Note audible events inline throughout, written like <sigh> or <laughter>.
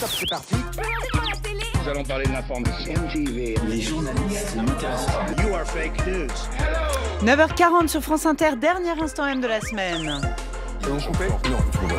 Top, c'est parti. la télé. Nous allons parler de l'information. MTV. Les journalistes You are fake news. Hello. 9h40 sur France Inter, dernier instant M de la semaine. Et on coupait Non, tu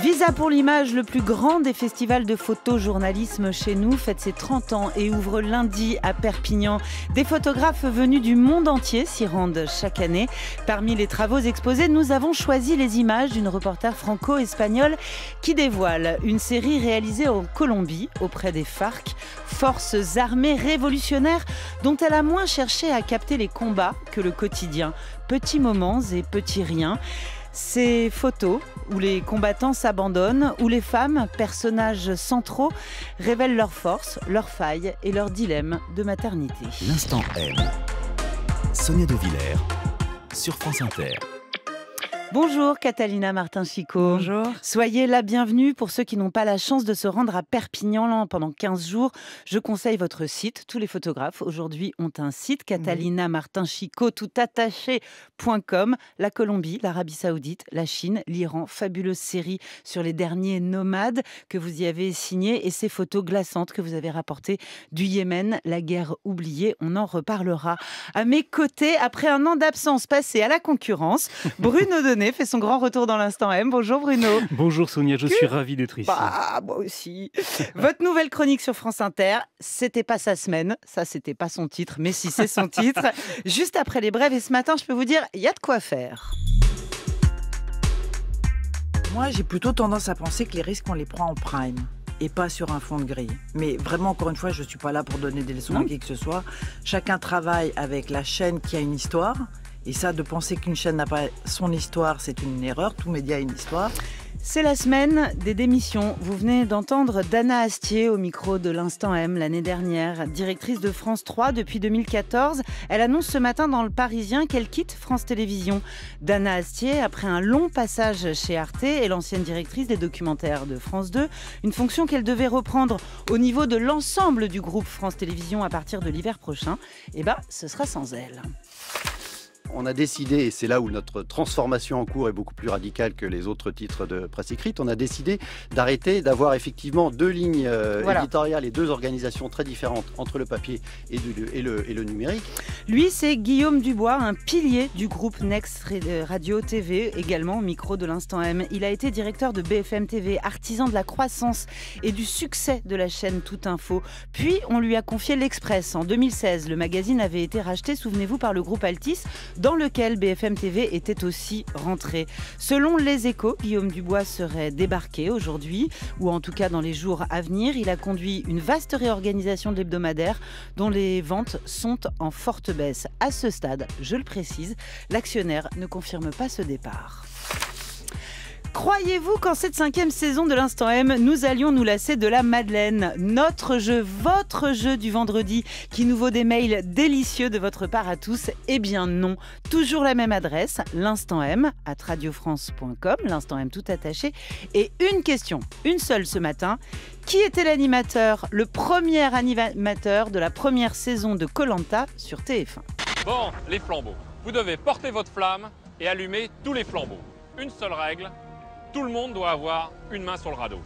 Visa pour l'image, le plus grand des festivals de photojournalisme chez nous, fête ses 30 ans et ouvre lundi à Perpignan. Des photographes venus du monde entier s'y rendent chaque année. Parmi les travaux exposés, nous avons choisi les images d'une reporter franco-espagnole qui dévoile une série réalisée en Colombie auprès des FARC, forces armées révolutionnaires dont elle a moins cherché à capter les combats que le quotidien. Petits moments et petits riens. Ces photos où les combattants s'abandonnent, où les femmes, personnages centraux, révèlent leurs forces, leurs failles et leurs dilemmes de maternité. L'instant M. Sonia De sur France Inter. Bonjour Catalina Martin-Chicot. Bonjour. Soyez la bienvenue pour ceux qui n'ont pas la chance de se rendre à Perpignan pendant 15 jours. Je conseille votre site. Tous les photographes aujourd'hui ont un site, Catalina Martin Chicot, tout La Colombie, l'Arabie Saoudite, la Chine, l'Iran, fabuleuse série sur les derniers nomades que vous y avez signé et ces photos glaçantes que vous avez rapportées du Yémen, la guerre oubliée. On en reparlera. À mes côtés, après un an d'absence passée à la concurrence, <laughs> Bruno Donnet fait son grand retour dans l'instant M. Bonjour Bruno. <laughs> Bonjour Sonia, je suis ravi d'être ici. Bah, moi aussi. <laughs> Votre nouvelle chronique sur France Inter, c'était pas sa semaine, ça c'était pas son titre, mais si c'est son titre. <laughs> Juste après les brèves et ce matin, je peux vous dire, il y a de quoi faire. Moi, j'ai plutôt tendance à penser que les risques, on les prend en prime et pas sur un fond de grille. Mais vraiment, encore une fois, je ne suis pas là pour donner des leçons à qui que ce soit. Chacun travaille avec la chaîne qui a une histoire et ça, de penser qu'une chaîne n'a pas son histoire, c'est une erreur. Tout média a une histoire. C'est la semaine des démissions. Vous venez d'entendre Dana Astier au micro de l'Instant M l'année dernière, directrice de France 3 depuis 2014. Elle annonce ce matin dans Le Parisien qu'elle quitte France Télévisions. Dana Astier, après un long passage chez Arte, est l'ancienne directrice des documentaires de France 2, une fonction qu'elle devait reprendre au niveau de l'ensemble du groupe France Télévisions à partir de l'hiver prochain. Eh bien, ce sera sans elle on a décidé, et c'est là où notre transformation en cours est beaucoup plus radicale que les autres titres de presse écrite, on a décidé d'arrêter d'avoir effectivement deux lignes euh, éditoriales et deux organisations très différentes entre le papier et, le, et le, numérique. Lui, c'est Guillaume Dubois, un pilier du groupe Next euh, Radio TV, également au micro de l'Instant M. Il a été directeur de BFM TV, artisan de la croissance et du succès de la chaîne Tout Info. Puis, on lui a confié l'Express. En 2016, le magazine avait été racheté, souvenez-vous, par le groupe Altis dans lequel BFM TV était aussi rentré. Selon les échos, Guillaume Dubois serait débarqué aujourd'hui, ou en tout cas dans les jours à venir. Il a conduit une vaste réorganisation de l'hebdomadaire dont les ventes sont en forte baisse. À ce stade, je le précise, l'actionnaire ne confirme pas ce départ. Croyez-vous qu'en cette cinquième saison de l'Instant M, nous allions nous lasser de la Madeleine Notre jeu, votre jeu du vendredi, qui nous vaut des mails délicieux de votre part à tous Eh bien non, toujours la même adresse, l'instant M, à radiofrance.com, l'instant M tout attaché. Et une question, une seule ce matin. Qui était l'animateur, le premier animateur de la première saison de Colanta sur TF1 Bon, les flambeaux. Vous devez porter votre flamme et allumer tous les flambeaux. Une seule règle, tout le monde doit avoir une main sur le radeau.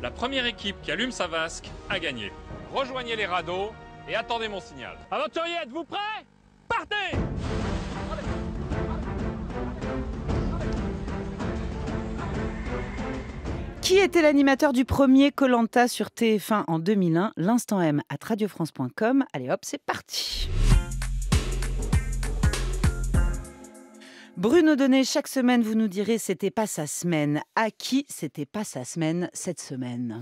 La première équipe qui allume sa vasque a gagné. Rejoignez les radeaux et attendez mon signal. Aventuriers, êtes-vous prêts Partez Qui était l'animateur du premier Colanta sur TF1 en 2001 L'instant M à radiofrance.com. Allez hop, c'est parti. Bruno Donnet, chaque semaine, vous nous direz c'était pas sa semaine. À qui c'était pas sa semaine cette semaine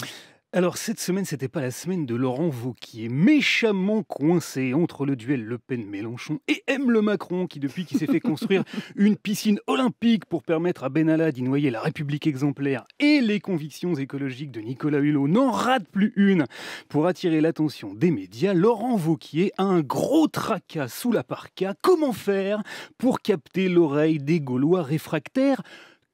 alors cette semaine, c'était pas la semaine de Laurent Vauquier, méchamment coincé entre le duel Le Pen-Mélenchon et M. Le Macron, qui depuis qu'il s'est fait construire <laughs> une piscine olympique pour permettre à Benalla d'y noyer la République exemplaire et les convictions écologiques de Nicolas Hulot, n'en rate plus une. Pour attirer l'attention des médias, Laurent Vauquier a un gros tracas sous la parka. Comment faire pour capter l'oreille des Gaulois réfractaires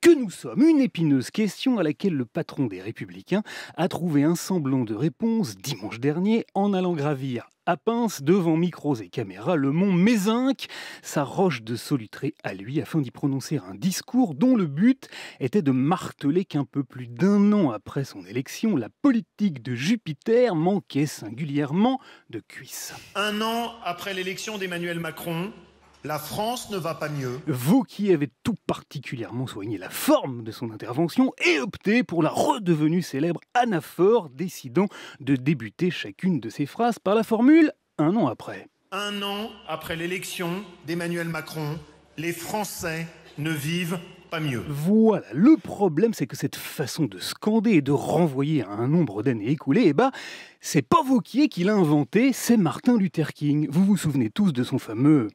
que nous sommes Une épineuse question à laquelle le patron des Républicains a trouvé un semblant de réponse dimanche dernier en allant gravir à Pince, devant micros et caméras, le mont Mézinc, sa roche de solutré à lui, afin d'y prononcer un discours dont le but était de marteler qu'un peu plus d'un an après son élection, la politique de Jupiter manquait singulièrement de cuisses. Un an après l'élection d'Emmanuel Macron, la France ne va pas mieux. Vous qui avez tout particulièrement soigné la forme de son intervention et opté pour la redevenue célèbre anaphore, décidant de débuter chacune de ses phrases par la formule un an après. Un an après l'élection d'Emmanuel Macron, les Français ne vivent pas mieux. Voilà, le problème c'est que cette façon de scander et de renvoyer à un nombre d'années écoulées, eh ben, c'est pas Vauquier qui l'a inventé, c'est Martin Luther King. Vous vous souvenez tous de son fameux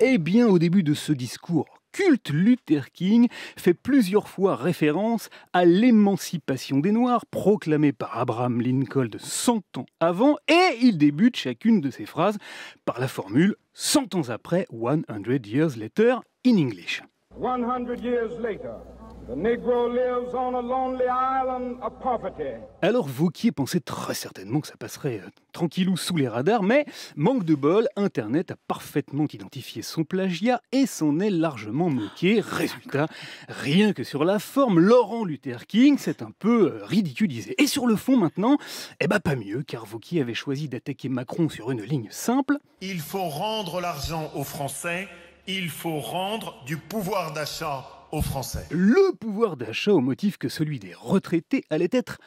eh bien, au début de ce discours, culte Luther King fait plusieurs fois référence à l'émancipation des Noirs proclamée par Abraham Lincoln 100 ans avant et il débute chacune de ses phrases par la formule 100 ans après, 100 years later in English. Alors vous pensait très certainement que ça passerait euh, tranquillou sous les radars, mais manque de bol, Internet a parfaitement identifié son plagiat et s'en est largement moqué. Résultat, rien que sur la forme, Laurent Luther King s'est un peu euh, ridiculisé. Et sur le fond maintenant, eh ben pas mieux, car Vauquier avait choisi d'attaquer Macron sur une ligne simple. Il faut rendre l'argent aux Français il faut rendre du pouvoir d'achat aux Français. Le pouvoir d'achat au motif que celui des retraités allait être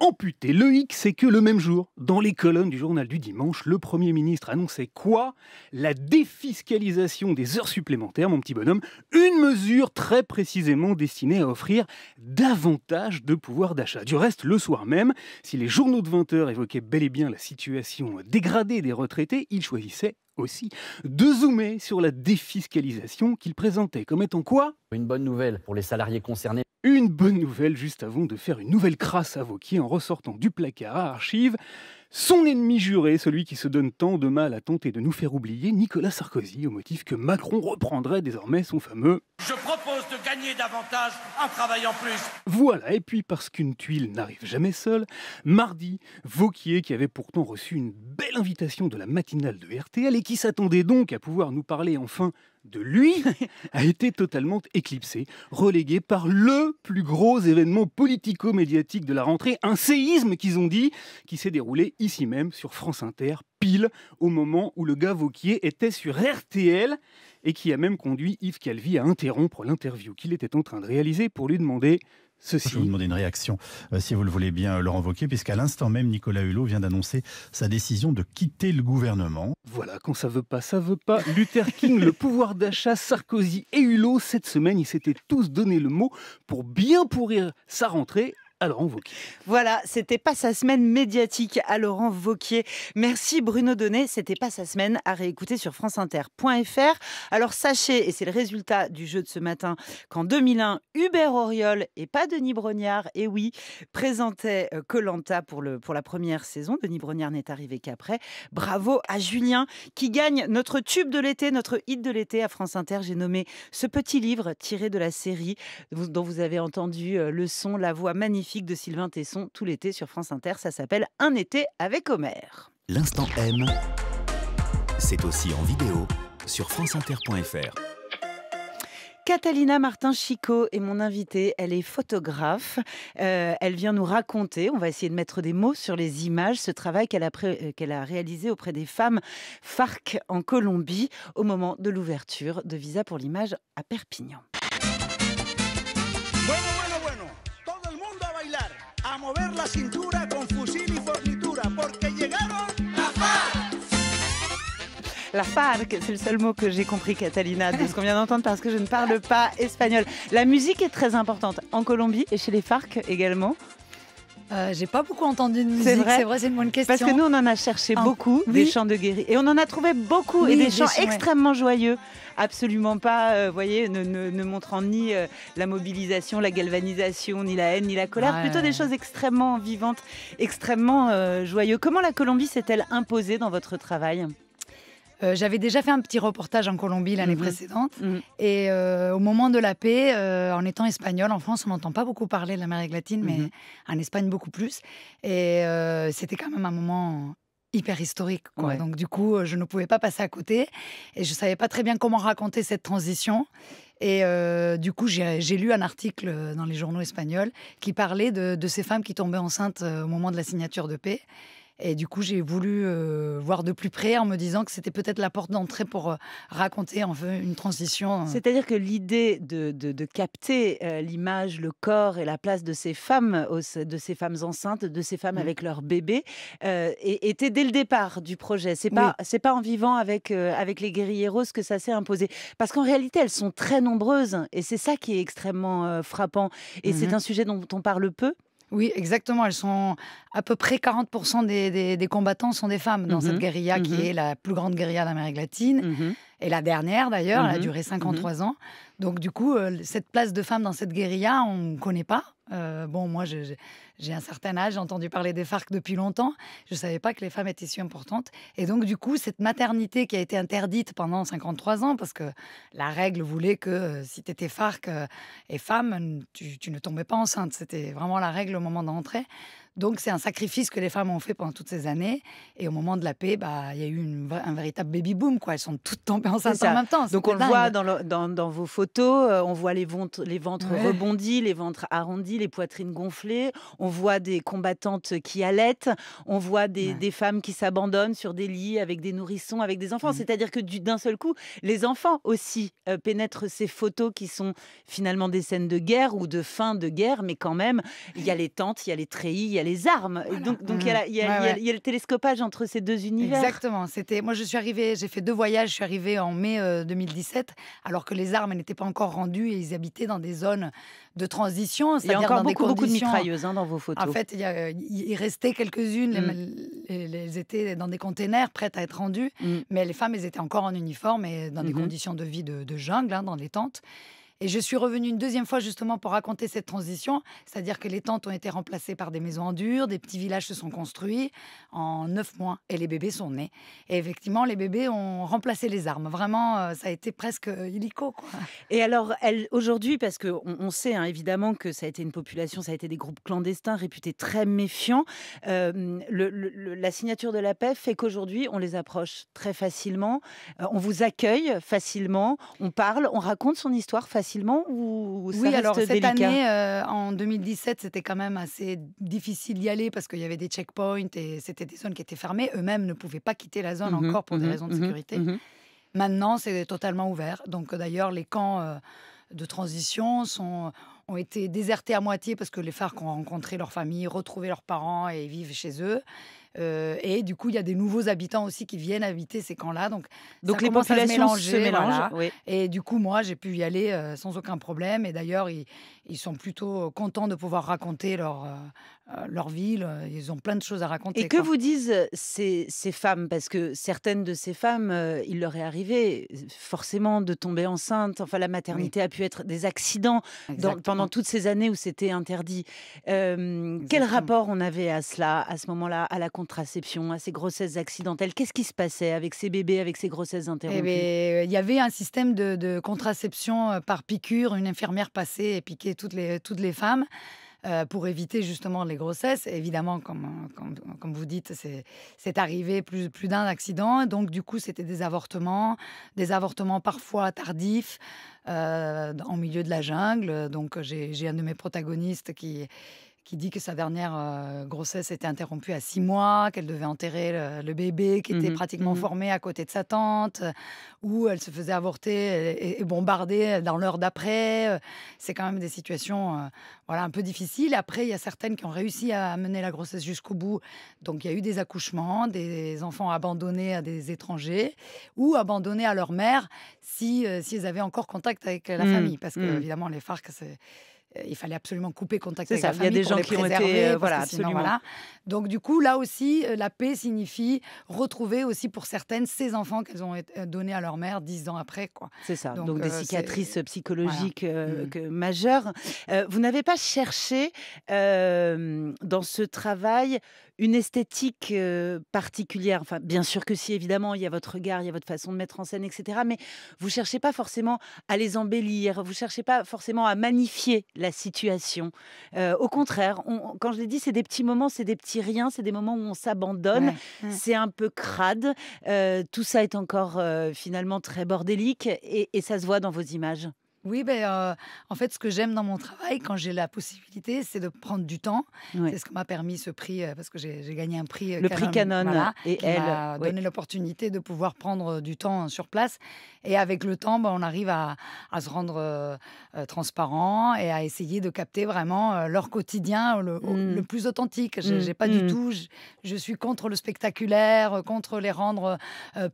amputé. Le hic, c'est que le même jour, dans les colonnes du journal du dimanche, le Premier ministre annonçait quoi La défiscalisation des heures supplémentaires, mon petit bonhomme, une mesure très précisément destinée à offrir davantage de pouvoir d'achat. Du reste, le soir même, si les journaux de 20h évoquaient bel et bien la situation dégradée des retraités, ils choisissaient aussi de zoomer sur la défiscalisation qu'il présentait comme étant quoi Une bonne nouvelle pour les salariés concernés. Une bonne nouvelle juste avant de faire une nouvelle crasse à Vauquier en ressortant du placard à archives son ennemi juré, celui qui se donne tant de mal à tenter de nous faire oublier, Nicolas Sarkozy, au motif que Macron reprendrait désormais son fameux Je propose de gagner davantage un travail en plus. Voilà, et puis parce qu'une tuile n'arrive jamais seule, mardi, Vauquier, qui avait pourtant reçu une belle invitation de la matinale de RTL et qui s'attendait donc à pouvoir nous parler enfin de lui a été totalement éclipsé, relégué par le plus gros événement politico-médiatique de la rentrée, un séisme qu'ils ont dit, qui s'est déroulé ici même sur France Inter, pile au moment où le gars Vauquier était sur RTL et qui a même conduit Yves Calvi à interrompre l'interview qu'il était en train de réaliser pour lui demander je vais vous demander une réaction, euh, si vous le voulez bien, Laurent Wauquiez, puisqu'à l'instant même, Nicolas Hulot vient d'annoncer sa décision de quitter le gouvernement. Voilà, quand ça veut pas, ça veut pas. <laughs> Luther King, le pouvoir d'achat, Sarkozy et Hulot, cette semaine, ils s'étaient tous donné le mot pour bien pourrir sa rentrée alors, Voilà, c'était pas sa semaine médiatique à Laurent Vauquier. Merci Bruno Donnet, c'était pas sa semaine à réécouter sur franceinter.fr. Alors sachez, et c'est le résultat du jeu de ce matin, qu'en 2001, Hubert Auriol et pas Denis Brognard, et oui, présentait euh, Colanta pour, pour la première saison. Denis Brognard n'est arrivé qu'après. Bravo à Julien qui gagne notre tube de l'été, notre hit de l'été à France Inter. J'ai nommé ce petit livre tiré de la série dont vous avez entendu euh, le son, la voix magnifique de Sylvain Tesson tout l'été sur France Inter. Ça s'appelle Un été avec Homer. L'instant M, c'est aussi en vidéo sur franceinter.fr. Catalina Martin-Chicot est mon invitée. Elle est photographe. Euh, elle vient nous raconter, on va essayer de mettre des mots sur les images, ce travail qu'elle a, euh, a, réalisé auprès des femmes FARC en Colombie au moment de l'ouverture de Visa pour l'image à Perpignan. la cintura con fusil y fornitura, porque llegaron la FARC. La FARC, c'est le seul mot que j'ai compris, Catalina, de ce qu'on vient d'entendre, parce que je ne parle pas espagnol. La musique est très importante en Colombie et chez les FARC également. Euh, j'ai pas beaucoup entendu de musique, c'est vrai, c'est une bonne question. Parce que nous, on en a cherché beaucoup, des chants de guéris. Et on en a trouvé beaucoup, et des, chants, extrêmement joyeux absolument pas, vous euh, voyez, ne, montrant ni euh, la mobilisation, la galvanisation, ni la haine, ni la colère, plutôt des choses extrêmement vivantes, extrêmement joyeux. joyeuses. Comment la Colombie s'est-elle imposée dans votre travail euh, j'avais déjà fait un petit reportage en Colombie l'année mhm. précédente. Mhm. Et euh, au moment de la paix, euh, en étant espagnol, en France, on n'entend pas beaucoup parler de l'Amérique latine, mais mhm. en Espagne, beaucoup plus. Et c'était quand même un moment hyper historique. Donc du coup, je ne pouvais pas passer à côté et je savais pas très bien comment raconter cette transition. Et du coup, j'ai lu un article dans les journaux espagnols qui parlait de, de, ces femmes qui tombaient enceintes au moment de la signature de paix et du coup, j'ai voulu euh, voir de plus près en me disant que c'était peut-être la porte d'entrée pour euh, raconter en une transition. Euh. C'est-à-dire que l'idée de, capter l'image, le corps et la place de ces femmes, de ces femmes enceintes, de ces femmes mmh. avec leurs bébés, était dès le départ du projet. C'est pas, c'est pas en vivant avec, avec les roses que ça s'est imposé. Parce qu'en réalité, elles sont très nombreuses et c'est ça qui est extrêmement frappant. Et c'est mmh un sujet dont on parle peu. Oui, exactement. Elles sont à peu près 40% des, combattants sont des femmes dans cette mmh guérilla qui mmh est la plus grande guérilla d'Amérique latine. Mmh Et la dernière, d'ailleurs, elle a duré 53 ans. Donc, du coup, euh, cette place de femmes dans cette guérilla, on ne connaît pas. Euh, bon, moi, je j'ai un certain âge, j'ai entendu parler des FARC depuis longtemps. Je ne savais pas que les femmes étaient si importantes. Et donc, du coup, cette maternité qui a été interdite pendant 53 ans, parce que la règle voulait que euh, si tu étais FARC euh, et femme, tu, ne tombais pas enceinte. C'était vraiment la règle au moment d'entrer. Donc c'est un sacrifice que les femmes ont fait pendant toutes ces années. Et au moment de la paix, bah il y a eu un véritable baby boom quoi. Elles sont toutes tombées enceintes en même temps. Donc on le voit dans, dans, vos photos, euh, on voit les ventres, rebondis, les ventres arrondis, les poitrines gonflées. On voit des combattantes qui allaitent. On voit des, femmes qui s'abandonnent sur des lits avec des nourrissons, avec des enfants. Mmh. C'est-à-dire que d'un seul coup, les enfants aussi euh, pénètrent ces photos qui sont finalement des scènes de guerre ou de fin de guerre, mais quand même, il y a les tentes, il y a les treillis, les armes. Donc, il y, a le télescopage entre ces deux univers. Exactement. C'était, moi, je suis arrivée, j'ai fait deux voyages. Je suis arrivée en mai 2017, euh, alors que les armes n'étaient pas encore rendues et ils habitaient dans des zones de transition. Il y a encore beaucoup, de mitrailleuses hein, dans vos photos. En fait, il, il restait quelques-unes. Elles mmh. étaient dans des containers prêtes à être rendues, mmh. mais les femmes, elles étaient encore en uniforme et dans des mmh conditions de vie de, jungle, hein, dans des tentes. Et je suis revenue une deuxième fois justement pour raconter cette transition, c'est-à-dire que les tentes ont été remplacées par des maisons en dur, des petits villages se sont construits en neuf mois et les bébés sont nés. Et effectivement, les bébés ont remplacé les armes. Vraiment, euh, ça a été presque euh, illico. Et alors, aujourd'hui, parce qu'on on sait hein, évidemment que ça a été une population, ça a été des groupes clandestins réputés très méfiants, euh, le, la signature de la paix fait qu'aujourd'hui, on les approche très facilement, on vous accueille facilement, on parle, on raconte son histoire facilement oui, alors cette année, euh, en 2017, c'était quand même assez difficile d'y aller parce qu'il y avait des checkpoints et c'était des zones qui étaient fermées. Eux-mêmes ne pouvaient pas quitter la zone mhm, encore pour des mhm, raisons de mhm, sécurité. Maintenant, c'est totalement ouvert. Donc d'ailleurs, les camps euh, de transition ont été désertés à moitié parce que les phares ont rencontré leurs familles, retrouvé leurs parents et vivent chez eux. Euh, et du coup, il y a des nouveaux habitants aussi qui viennent habiter ces camps-là. Donc, les populations se, mélangent. Et du coup, moi, j'ai pu y aller euh, sans aucun problème. Et d'ailleurs, ils, ils, sont plutôt euh, contents de pouvoir raconter leur, euh, leur ville. Euh, ils ont plein de choses à raconter. Et que vous disent euh, ces, femmes Parce que certaines de ces femmes, il leur est arrivé forcément de tomber enceinte. Enfin, la maternité a pu être des accidents pendant toutes ces années où c'était interdit. quel rapport on avait à cela, à ce moment-là, à la contraception, à ces grossesses accidentelles Qu'est-ce qui se passait avec ces bébés, avec ces grossesses eh interrompues ben, Il y avait un système de, contraception par piqûre. Une infirmière passait et piquait toutes les, toutes les femmes. Euh, pour éviter justement les grossesses. Évidemment, comme, comme, vous dites, c'est arrivé plus, plus d'un accident. Donc, du coup, c'était des avortements, des avortements parfois tardifs euh, en milieu de la jungle. Donc, j'ai un de mes protagonistes qui qui dit que sa dernière euh, grossesse était interrompue à six mois, qu'elle devait enterrer le, bébé qui mmh était pratiquement mmh formé à côté de sa tante, euh, ou elle se faisait avorter et, bombarder euh, dans l'heure d'après. C'est quand même des situations voilà, un peu difficiles. Après, il y a certaines qui ont réussi à mener la grossesse jusqu'au bout. Donc, il y a eu des accouchements, des enfants abandonnés à des étrangers ou abandonnés à leur mère si, si avaient encore contact avec la mmh. famille. Parce que, évidemment, les FARC, c'est euh, il fallait absolument couper contact avec ça, la famille. Il y a des gens qui ont été. Euh, voilà, Donc, du coup, là aussi, euh, la paix signifie retrouver aussi pour certaines ces enfants qu'elles ont donnés à leur mère dix ans après. C'est ça. Donc, des cicatrices psychologiques mm. majeures. vous n'avez pas cherché dans ce travail une esthétique particulière. Enfin, bien sûr que si, évidemment, il y a votre regard, il y a votre façon de mettre en scène, etc. Mais vous cherchez pas forcément à les embellir. Vous cherchez pas forcément à magnifier la situation. Euh, au contraire, quand je l'ai dit, c'est des petits moments, c'est des petits riens, c'est des moments où on s'abandonne, c'est un peu crade. Euh, tout ça est encore euh, finalement très bordélique et ça se voit dans vos images. Oui, ben, euh, en fait, ce que j'aime dans mon travail, quand j'ai la possibilité, c'est de prendre du temps. C'est ce qui m'a permis ce prix, euh, parce que j'ai gagné un prix. Euh, le prix Canon. et elle. m'a donné l'opportunité de pouvoir prendre du temps sur place. Et avec le temps, ben, on arrive à, se rendre transparent et à essayer de capter vraiment leur quotidien mmh. le, plus authentique. Je n'ai mmh. pas du mmh. tout. Je, suis contre le spectaculaire, contre les rendre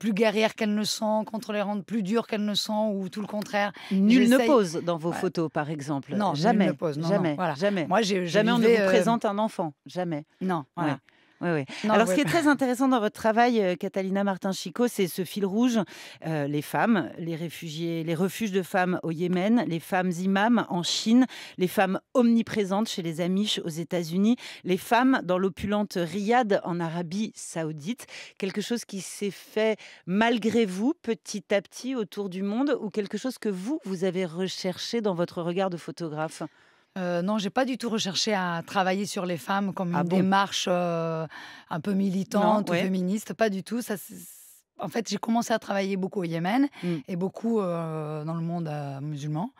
plus guerrières qu'elles ne sont, contre les rendre plus dures qu'elles ne sont, ou tout le contraire. Nul ne ne pose dans vos photos, par exemple. Non, jamais. Ne pose, non, jamais. voilà. Jamais. Moi, jamais on ne vous euh, présente un enfant. Jamais. Non. Voilà. Alors, ce qui est très intéressant dans votre travail, euh, Catalina Martin-Chico, c'est ce fil rouge euh, les femmes, les réfugiés, les refuges de femmes au Yémen, les femmes imams en Chine, les femmes omniprésentes chez les Amish aux États-Unis, les femmes dans l'opulente Riyad en Arabie Saoudite. Quelque chose qui s'est fait malgré vous, petit à petit, autour du monde, ou quelque chose que vous, vous avez recherché dans votre regard de photographe euh, non, j'ai pas du tout recherché à travailler sur les femmes comme ah une démarche euh, un peu militante ou féministe. Pas du tout. en fait, j'ai commencé à travailler beaucoup au Yémen mm. et beaucoup euh, dans le monde musulman.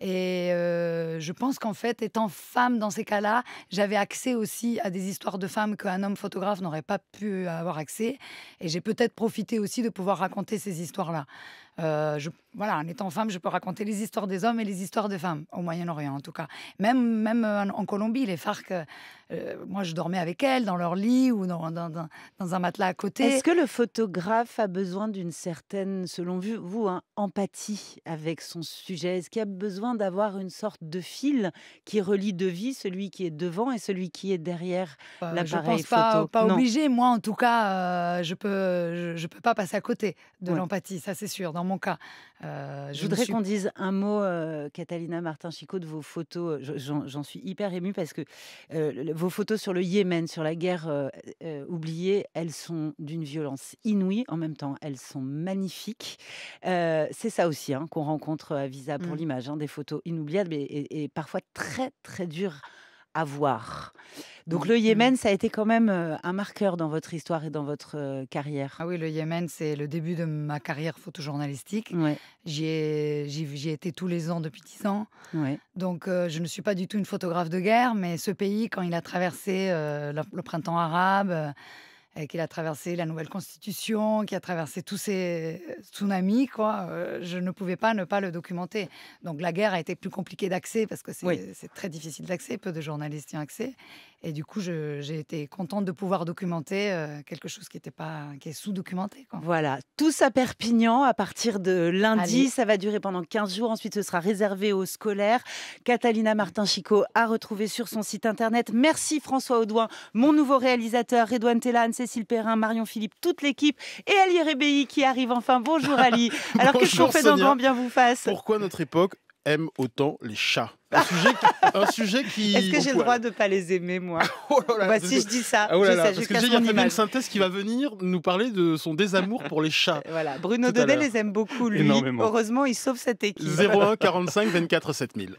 Et je pense qu'en fait, étant femme dans ces cas-là, j'avais accès aussi à des histoires de femmes qu'un homme photographe n'aurait pas pu avoir accès. Et j'ai peut-être profité aussi de pouvoir raconter ces histoires-là. Euh, voilà, en étant femme, je peux raconter les histoires des hommes et les histoires des femmes, au Moyen-Orient en tout cas. Même, même euh, en, Colombie, les FARC, euh, moi je dormais avec elles dans leur lit ou dans, dans, un matelas à côté. Est-ce que le photographe a besoin d'une certaine, selon vous, hein, empathie avec son sujet Est-ce qu'il a besoin d'avoir une sorte de fil qui relie de vie celui qui est devant et celui qui est derrière l'appareil photo pas, pas obligé. Moi en tout cas, je ne peux, je, peux pas passer à côté de l'empathie, ça c'est sûr mon cas. Euh, je, voudrais qu'on dise un mot, euh, Catalina Martin-Chicot, de vos photos. Euh, j'en suis hyper émue parce que vos photos sur le Yémen, sur la guerre oubliée, elles sont d'une violence inouïe. En même temps, elles sont magnifiques. C'est ça aussi hein, qu'on rencontre à Visa pour mmh. l'image, hein, des photos inoubliables et, et parfois très, très dures avoir. Donc le mmh, mmh. Yémen, ça a été quand même euh, un marqueur dans votre histoire et dans votre euh, carrière. Ah oui, le Yémen, c'est le début de ma carrière photojournalistique. J'y ai, été tous les ans depuis 10 ans. Donc euh, je ne suis pas du tout une photographe de guerre, mais ce pays, quand il a traversé le, printemps arabe, euh, qu'il a traversé la nouvelle constitution, qui a traversé tous ces euh, tsunamis, quoi, euh, je ne pouvais pas ne pas le documenter. Donc la guerre a été plus compliquée d'accès parce que c'est très difficile d'accès, peu de journalistes y ont accès. Et du coup, j'ai été contente de pouvoir documenter quelque chose qui était pas, qui est sous-documenté. Voilà, tous à Perpignan à partir de lundi. Ça va durer pendant 15 jours. Ensuite, ce sera réservé aux scolaires. Catalina Martin-Chicot a retrouvé sur son site internet. Merci François Audouin, mon nouveau réalisateur, Redouane Tellan. Cécile Perrin, Marion Philippe, toute l'équipe et Ali Rébéi qui arrive enfin. Bonjour <laughs> Ali. Alors que ce qu'on fait dans grand bien vous fasse Pourquoi notre époque aime autant les chats un sujet, qui. <laughs> Est-ce que j'ai le droit de ne pas les aimer, moi <laughs> oh bah, Si je dis ça, ah, oh je sais, parce que j'ai une synthèse qui va venir nous parler de son désamour pour les chats. Voilà, Bruno Dodet les aime beaucoup, lui. Heureusement, il sauve cette équipe. 01 45 24 7000.